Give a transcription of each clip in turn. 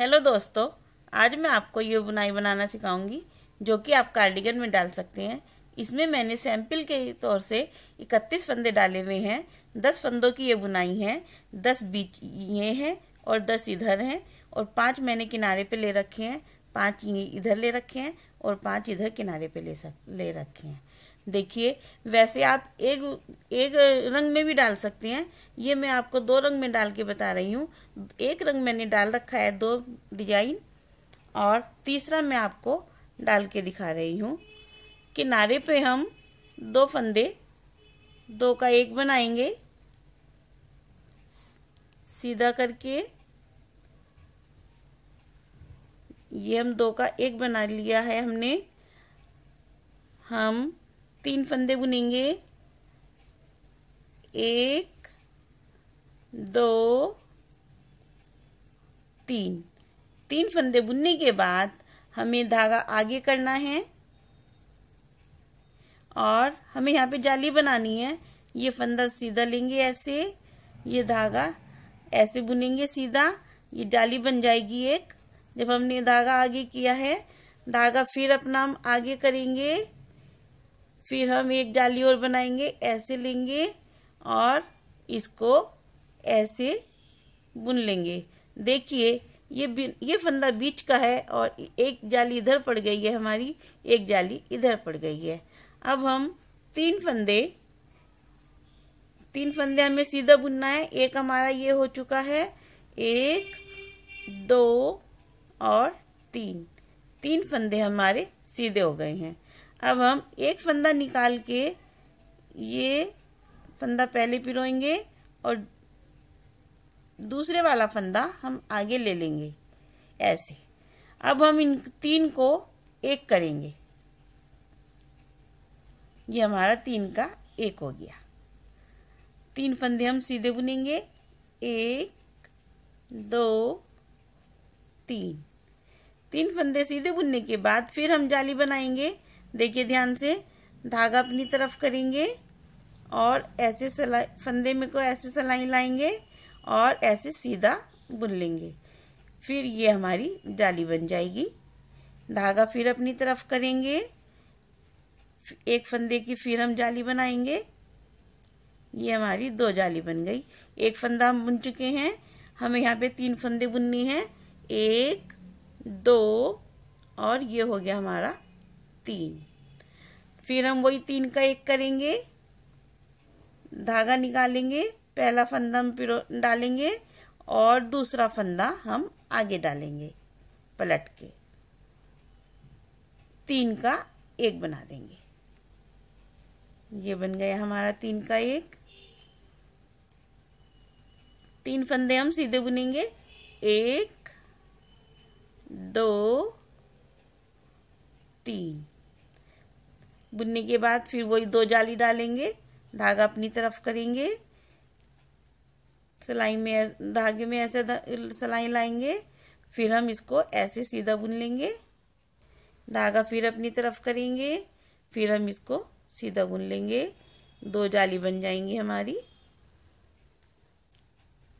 hello दोस्तों आज मैं आपको ये बुनाई बनाना सिखाऊंगी जो कि आप कार्डिगन में डाल सकते हैं इसमें मैंने सैंपल के तौर से 31 फंदे डाले हुए हैं 10 फंदों की ये बुनाई है 10 बीच ये हैं और 10 इधर हैं और पांच मैंने किनारे पे ले रखे हैं पांच ये इधर ले रखे हैं और पांच इधर किनारे पे ले सक ले रखे हैं देखिए वैसे आप एक एक रंग में भी डाल सकते हैं ये मैं आपको दो रंग में डाल के बता रही हूँ एक रंग मैंने डाल रखा है दो डिजाइन और तीसरा मैं आपको डाल के दिखा रही हूँ किनारे पे हम दो फंदे दो का एक बनाएंगे सीधा करके ये हम दो का एक बना लिया है हमने हम तीन फंदे बुनेंगे एक दो तीन तीन फंदे बुनने के बाद हमें धागा आगे करना है और हमें यहाँ पे जाली बनानी है ये फंदा सीधा लेंगे ऐसे ये धागा ऐसे बुनेंगे सीधा ये जाली बन जाएगी एक जब हमने धागा आगे किया है धागा फिर अपना हम आगे करेंगे फिर हम एक जाली और बनाएंगे ऐसे लेंगे और इसको ऐसे बुन लेंगे देखिए ये ये फंदा बीच का है और एक जाली इधर पड़ गई है हमारी एक जाली इधर पड़ गई है अब हम तीन फंदे तीन फंदे हमें सीधा बुनना है एक हमारा ये हो चुका है एक दो और तीन तीन फंदे हमारे सीधे हो गए हैं अब हम एक फंदा निकाल के ये फंदा पहले पिरोएंगे और दूसरे वाला फंदा हम आगे ले लेंगे ऐसे अब हम इन तीन को एक करेंगे ये हमारा तीन का एक हो गया तीन फंदे हम सीधे बुनेंगे एक दो तीन तीन फंदे सीधे बुनने के बाद फिर हम जाली बनाएंगे देखिए ध्यान से धागा अपनी तरफ करेंगे और ऐसे सलाई फंदे में को ऐसे सलाई लाएंगे और ऐसे सीधा बुन लेंगे फिर ये हमारी जाली बन जाएगी धागा फिर अपनी तरफ करेंगे एक फंदे की फिर हम जाली बनाएंगे ये हमारी दो जाली बन गई एक फंदा हम बुन चुके हैं हमें यहाँ पे तीन फंदे बुननी हैं एक दो और ये हो गया हमारा तीन फिर हम वही तीन का एक करेंगे धागा निकालेंगे पहला फंदा हम पिरो डालेंगे और दूसरा फंदा हम आगे डालेंगे पलट के तीन का एक बना देंगे ये बन गया हमारा तीन का एक तीन फंदे हम सीधे बुनेंगे एक दो तीन बुनने के बाद फिर वही दो जाली डालेंगे धागा अपनी तरफ करेंगे सिलाई में धागे में ऐसे सिलाई लाएंगे फिर हम इसको ऐसे सीधा बुन लेंगे धागा फिर अपनी तरफ करेंगे फिर हम इसको सीधा बुन लेंगे दो जाली बन जाएंगी हमारी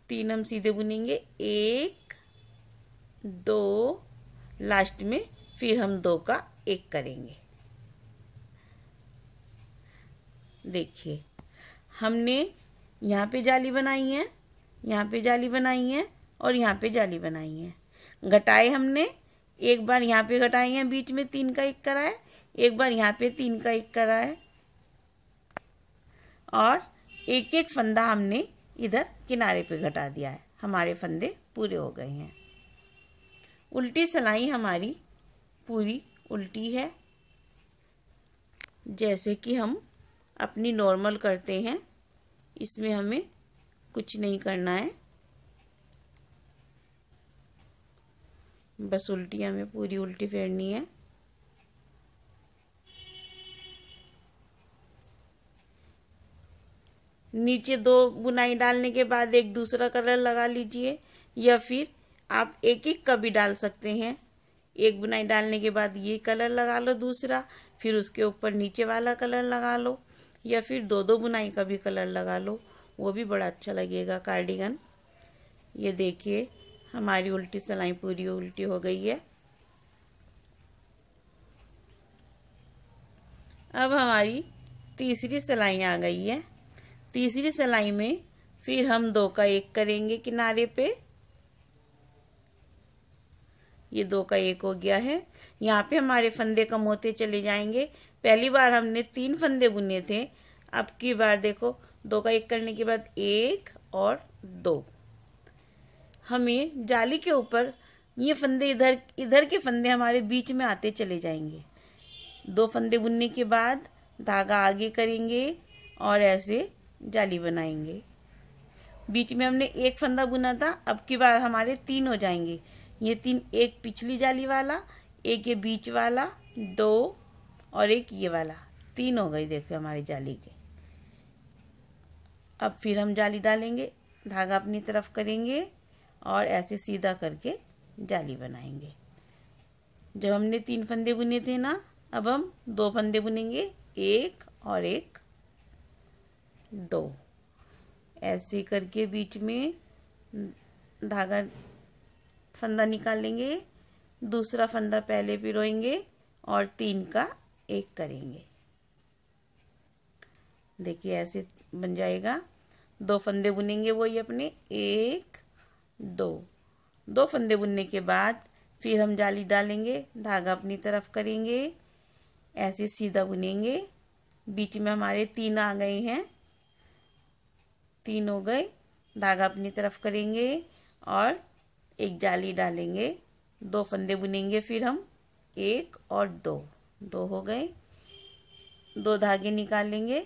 तीन हम सीधे बुनेंगे एक दो लास्ट में फिर हम दो का एक करेंगे देखिए हमने यहाँ पे जाली बनाई है यहाँ पे जाली बनाई है और यहाँ पे जाली बनाई है घटाए हमने एक बार यहाँ पे घटाई है बीच में तीन का एक करा है एक बार यहाँ पे तीन का एक करा है और एक एक फंदा हमने इधर किनारे पे घटा दिया है हमारे फंदे पूरे हो गए हैं उल्टी सिलाई हमारी पूरी उल्टी है जैसे कि हम अपनी नॉर्मल करते हैं इसमें हमें कुछ नहीं करना है बस उल्टी हमें पूरी उल्टी फेरनी है नीचे दो बुनाई डालने के बाद एक दूसरा कलर लगा लीजिए या फिर आप एक एक का भी डाल सकते हैं एक बुनाई डालने के बाद ये कलर लगा लो दूसरा फिर उसके ऊपर नीचे वाला कलर लगा लो या फिर दो दो बुनाई का भी कलर लगा लो वो भी बड़ा अच्छा लगेगा कार्डिगन ये देखिए हमारी उल्टी सिलाई पूरी उल्टी हो गई है अब हमारी तीसरी सिलाई आ गई है तीसरी सिलाई में फिर हम दो का एक करेंगे किनारे पे ये दो का एक हो गया है यहाँ पे हमारे फंदे कम होते चले जाएंगे पहली बार हमने तीन फंदे बुने थे अब की बार देखो दो का एक करने के बाद एक और दो हमें जाली के ऊपर ये फंदे इधर इधर के फंदे हमारे बीच में आते चले जाएंगे दो फंदे बुनने के बाद धागा आगे करेंगे और ऐसे जाली बनाएंगे बीच में हमने एक फंदा बुना था अब की बार हमारे तीन हो जाएंगे ये तीन एक पिछली जाली वाला एक ये बीच वाला दो और एक ये वाला तीन हो गई देखो हमारी जाली के अब फिर हम जाली डालेंगे धागा अपनी तरफ करेंगे और ऐसे सीधा करके जाली बनाएंगे जब हमने तीन फंदे बुने थे ना अब हम दो फंदे बुनेंगे एक और एक दो ऐसे करके बीच में धागा फंदा निकालेंगे दूसरा फंदा पहले पिरोएंगे और तीन का एक करेंगे देखिए ऐसे बन जाएगा दो फंदे बुनेंगे वही अपने एक दो दो फंदे बुनने के बाद फिर हम जाली डालेंगे धागा अपनी तरफ करेंगे ऐसे सीधा बुनेंगे बीच में हमारे तीन आ गए हैं तीन हो गए धागा अपनी तरफ करेंगे और एक जाली डालेंगे दो फंदे बुनेंगे फिर हम एक और दो दो हो गए दो धागे निकालेंगे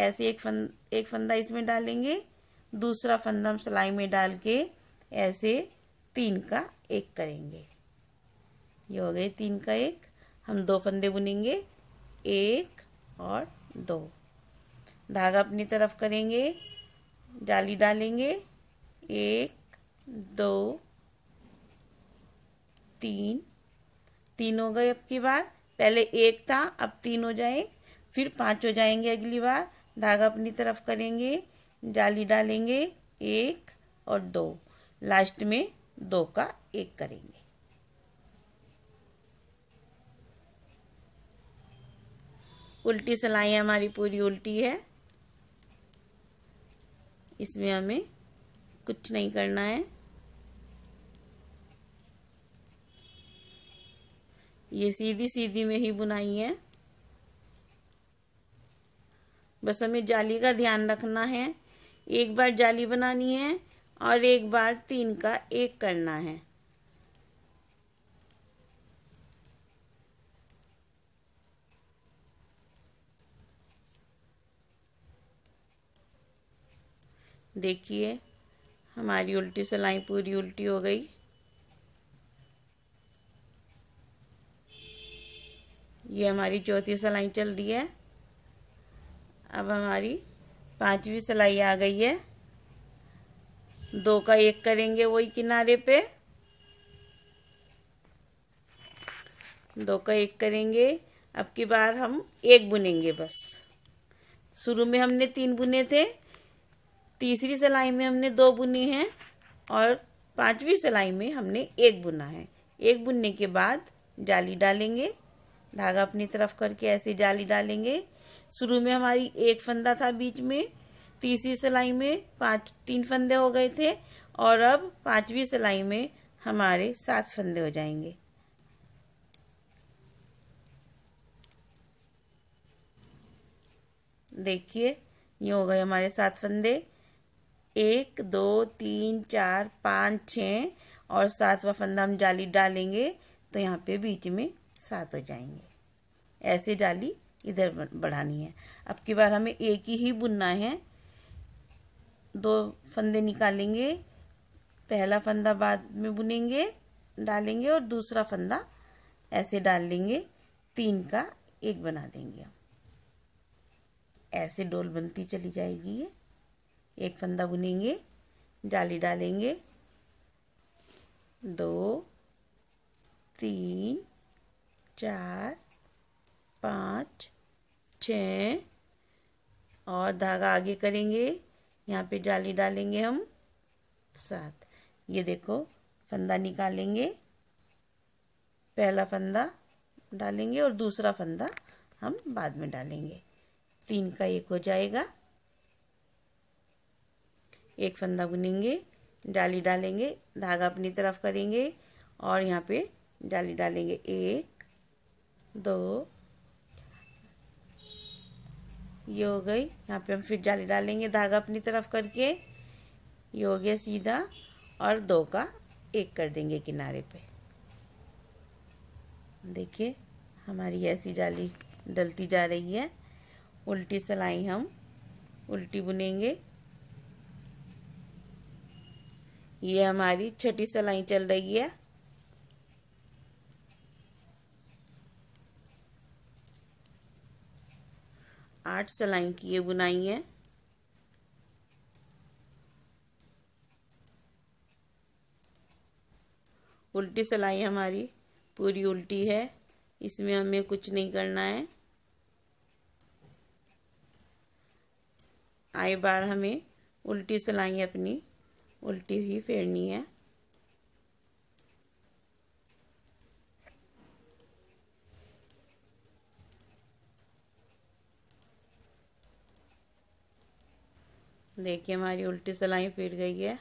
ऐसे एक फंद एक फंदा इसमें डालेंगे दूसरा फंदा हम सिलाई में डाल के ऐसे तीन का एक करेंगे ये हो गए तीन का एक हम दो फंदे बुनेंगे एक और दो धागा अपनी तरफ करेंगे जाली डालेंगे एक दो तीन तीन हो गए अब की बार पहले एक था अब तीन हो जाए फिर पाँच हो जाएंगे अगली बार धागा अपनी तरफ करेंगे जाली डालेंगे एक और दो लास्ट में दो का एक करेंगे उल्टी सलाई हमारी पूरी उल्टी है इसमें हमें कुछ नहीं करना है ये सीधी सीधी में ही बुनाई है बस हमें जाली का ध्यान रखना है एक बार जाली बनानी है और एक बार तीन का एक करना है देखिए हमारी उल्टी सिलाई पूरी उल्टी हो गई ये हमारी चौथी सिलाई चल रही है अब हमारी पांचवी सिलाई आ गई है दो का एक करेंगे वही किनारे पे दो का एक करेंगे अब की बार हम एक बुनेंगे बस शुरू में हमने तीन बुने थे तीसरी सिलाई में हमने दो बुने हैं और पांचवी सिलाई में हमने एक बुना है एक बुनने के बाद जाली डालेंगे धागा अपनी तरफ करके ऐसे जाली डालेंगे शुरू में हमारी एक फंदा था बीच में तीसरी सिलाई में पाँच तीन फंदे हो गए थे और अब पांचवी सिलाई में हमारे सात फंदे हो जाएंगे देखिए ये हो गए हमारे सात फंदे एक दो तीन चार पाँच छ और सातवा फंदा हम जाली डालेंगे तो यहाँ पे बीच में सात हो जाएंगे ऐसे डाली इधर बढ़ानी है अब की बार हमें एक ही ही बुनना है दो फंदे निकालेंगे पहला फंदा बाद में बुनेंगे डालेंगे और दूसरा फंदा ऐसे डाल लेंगे तीन का एक बना देंगे हम ऐसे डोल बनती चली जाएगी ये एक फंदा बुनेंगे जाली डालेंगे दो तीन चार पाँच छ और धागा आगे करेंगे यहाँ पे जाली डालेंगे हम सात ये देखो फंदा निकालेंगे पहला फंदा डालेंगे और दूसरा फंदा हम बाद में डालेंगे तीन का एक हो जाएगा एक फंदा बुनेंगे जाली डालेंगे धागा अपनी तरफ करेंगे और यहाँ पे जाली डालेंगे एक दो ये हो गई यहाँ पे हम फिर जाली डालेंगे धागा अपनी तरफ करके ये हो गया सीधा और दो का एक कर देंगे किनारे पे देखिए हमारी ऐसी जाली डलती जा रही है उल्टी सिलाई हम उल्टी बुनेंगे ये हमारी छठी सिलाई चल रही है आठ सिलाई की ये बुनाई है उल्टी सिलाई हमारी पूरी उल्टी है इसमें हमें कुछ नहीं करना है आई बार हमें उल्टी सिलाई अपनी उल्टी ही फेरनी है देखिए हमारी उल्टी सलाई फिर गई है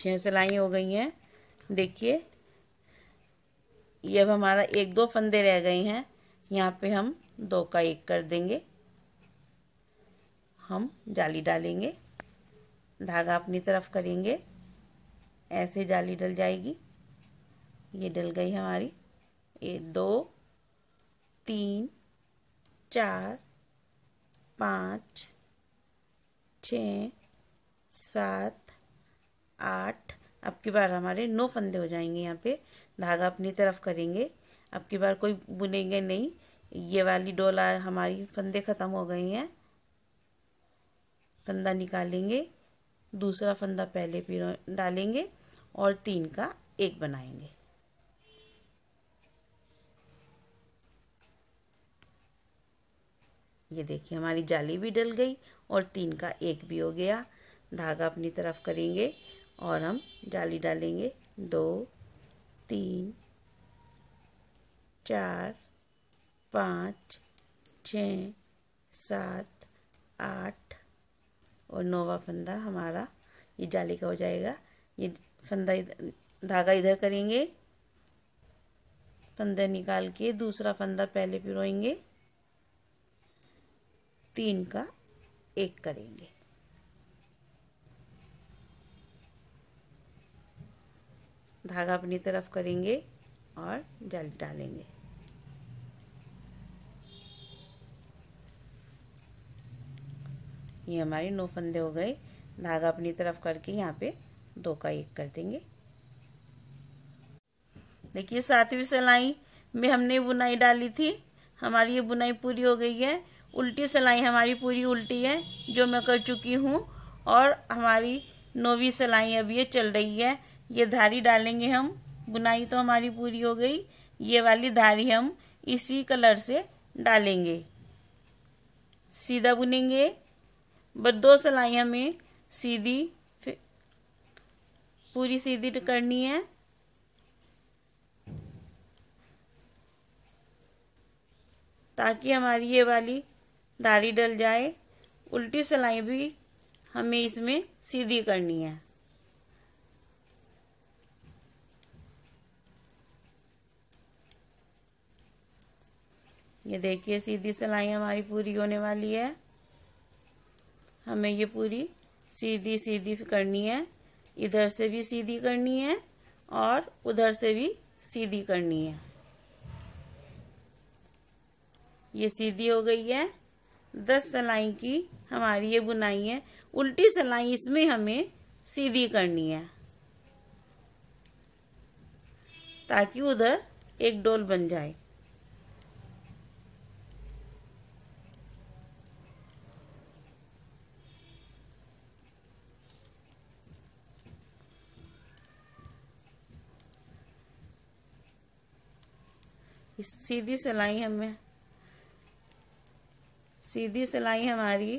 छह सिलाई हो गई हैं देखिए ये अब हमारा एक दो फंदे रह गए हैं यहाँ पे हम दो का एक कर देंगे हम जाली डालेंगे धागा अपनी तरफ करेंगे ऐसे जाली डल जाएगी ये डल गई हमारी एक दो तीन चार पाँच छ सात आठ अब की बार हमारे नौ फंदे हो जाएंगे यहाँ पे धागा अपनी तरफ करेंगे अब की बार कोई बुनेंगे नहीं ये वाली डोला हमारी फंदे ख़त्म हो गई हैं फंदा निकालेंगे दूसरा फंदा पहले पिरो डालेंगे और तीन का एक बनाएंगे ये देखिए हमारी जाली भी डल गई और तीन का एक भी हो गया धागा अपनी तरफ करेंगे और हम जाली डालेंगे दो तीन चार पाँच छ सात आठ और नौवा फंदा हमारा ये जाली का हो जाएगा ये फंदा इधर धागा इधर करेंगे फंदा निकाल के दूसरा फंदा पहले पिरोएंगे तीन का एक करेंगे धागा अपनी तरफ करेंगे और जल डालेंगे ये हमारे नौ फंदे हो गए धागा अपनी तरफ करके यहाँ पे दो का एक कर देंगे देखिए सातवीं सिलाई में हमने बुनाई डाली थी हमारी ये बुनाई पूरी हो गई है उल्टी सिलाई हमारी पूरी उल्टी है जो मैं कर चुकी हूँ और हमारी नौवीं सिलाई अभी ये चल रही है ये धारी डालेंगे हम बुनाई तो हमारी पूरी हो गई ये वाली धारी हम इसी कलर से डालेंगे सीधा बुनेंगे बट दो सिलाई हमें सीधी पूरी सीधी करनी है ताकि हमारी ये वाली दाढ़ी डल जाए उल्टी सिलाई भी हमें इसमें सीधी करनी है ये देखिए सीधी सिलाई हमारी पूरी होने वाली है हमें ये पूरी सीधी सीधी करनी है इधर से भी सीधी करनी है और उधर से भी सीधी करनी है ये सीधी हो गई है दस सलाई की हमारी ये बुनाई है उल्टी सलाई इसमें हमें सीधी करनी है ताकि उधर एक डोल बन जाए सीधी सिलाई हमें सीधी सिलाई हमारी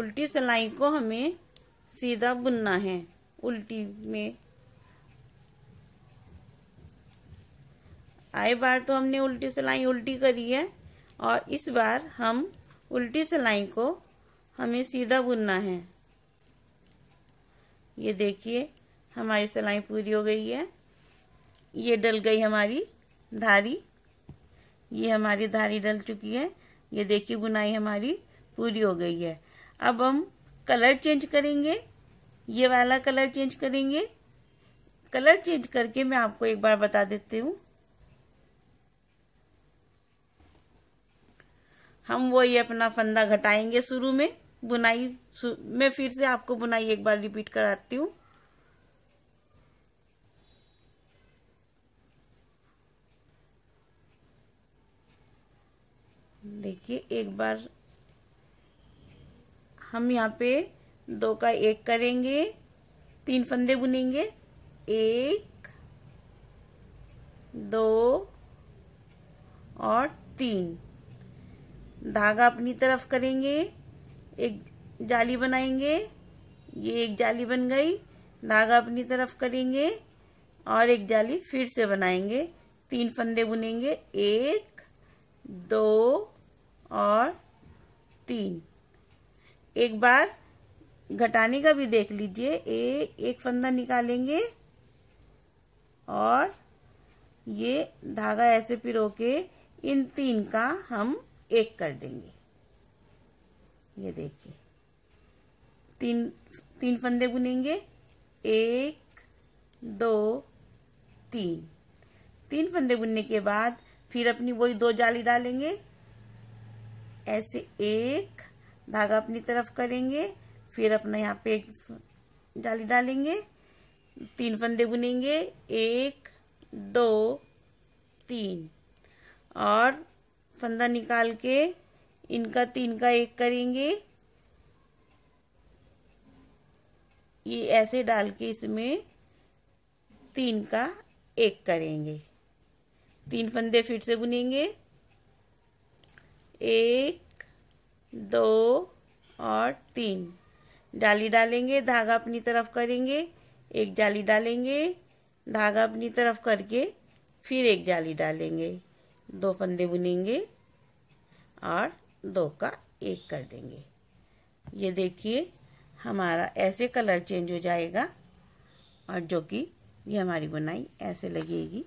उल्टी सिलाई को हमें सीधा बुनना है उल्टी में आए बार तो हमने उल्टी सिलाई उल्टी करी है और इस बार हम उल्टी सिलाई को हमें सीधा बुनना है ये देखिए हमारी सिलाई पूरी हो गई है ये डल गई हमारी धारी ये हमारी धारी डल चुकी है ये देखिए बुनाई हमारी पूरी हो गई है अब हम कलर चेंज करेंगे ये वाला कलर चेंज करेंगे कलर चेंज करके मैं आपको एक बार बता देती हूँ हम वो ये अपना फंदा घटाएंगे शुरू में बुनाई मैं फिर से आपको बुनाई एक बार रिपीट कराती हूँ देखिए एक बार हम यहाँ पे दो का एक करेंगे तीन फंदे बुनेंगे एक दो और तीन धागा अपनी तरफ करेंगे एक जाली बनाएंगे ये एक जाली बन गई धागा अपनी तरफ करेंगे और एक जाली फिर से बनाएंगे तीन फंदे बुनेंगे एक दो और तीन एक बार घटाने का भी देख लीजिए ए एक फंदा निकालेंगे और ये धागा ऐसे पिरो के इन तीन का हम एक कर देंगे ये देखिए तीन तीन फंदे बुनेंगे एक दो तीन तीन फंदे बुनने के बाद फिर अपनी वही दो जाली डालेंगे ऐसे एक धागा अपनी तरफ करेंगे फिर अपना यहाँ पे एक डाली डालेंगे तीन फंदे बुनेंगे एक दो तीन और फंदा निकाल के इनका तीन का एक करेंगे ये ऐसे डाल के इसमें तीन का एक करेंगे तीन फंदे फिर से बुनेंगे एक दो और तीन डाली डालेंगे धागा अपनी तरफ करेंगे एक जाली डालेंगे धागा अपनी तरफ करके फिर एक जाली डालेंगे दो फंदे बुनेंगे और दो का एक कर देंगे ये देखिए हमारा ऐसे कलर चेंज हो जाएगा और जो कि ये हमारी बुनाई ऐसे लगेगी